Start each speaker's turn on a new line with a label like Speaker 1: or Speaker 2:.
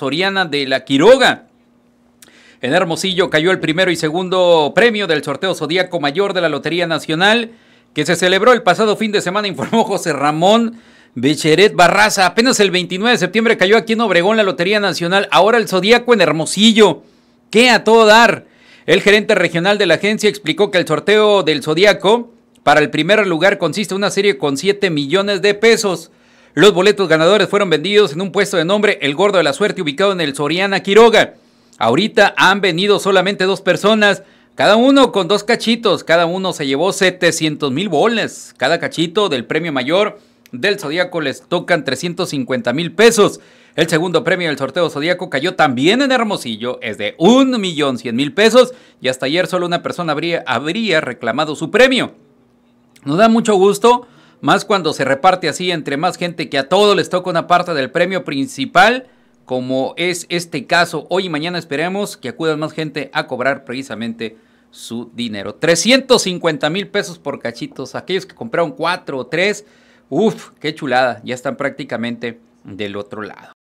Speaker 1: Soriana de la Quiroga. En Hermosillo cayó el primero y segundo premio del sorteo Zodíaco Mayor de la Lotería Nacional, que se celebró el pasado fin de semana, informó José Ramón Becheret Barraza. Apenas el 29 de septiembre cayó aquí en Obregón la Lotería Nacional, ahora el Zodíaco en Hermosillo. ¡Qué a todo dar! El gerente regional de la agencia explicó que el sorteo del Zodíaco para el primer lugar consiste en una serie con 7 millones de pesos. Los boletos ganadores fueron vendidos en un puesto de nombre El Gordo de la Suerte ubicado en el Soriana Quiroga. Ahorita han venido solamente dos personas, cada uno con dos cachitos, cada uno se llevó 700 mil boles. Cada cachito del premio mayor del Zodíaco les tocan 350 mil pesos. El segundo premio del sorteo Zodíaco cayó también en Hermosillo, es de 1.100.000 pesos y hasta ayer solo una persona habría, habría reclamado su premio. Nos da mucho gusto más cuando se reparte así entre más gente que a todos les toca una parte del premio principal, como es este caso. Hoy y mañana esperemos que acudan más gente a cobrar precisamente su dinero. 350 mil pesos por cachitos. Aquellos que compraron cuatro o tres, uff, qué chulada. Ya están prácticamente del otro lado.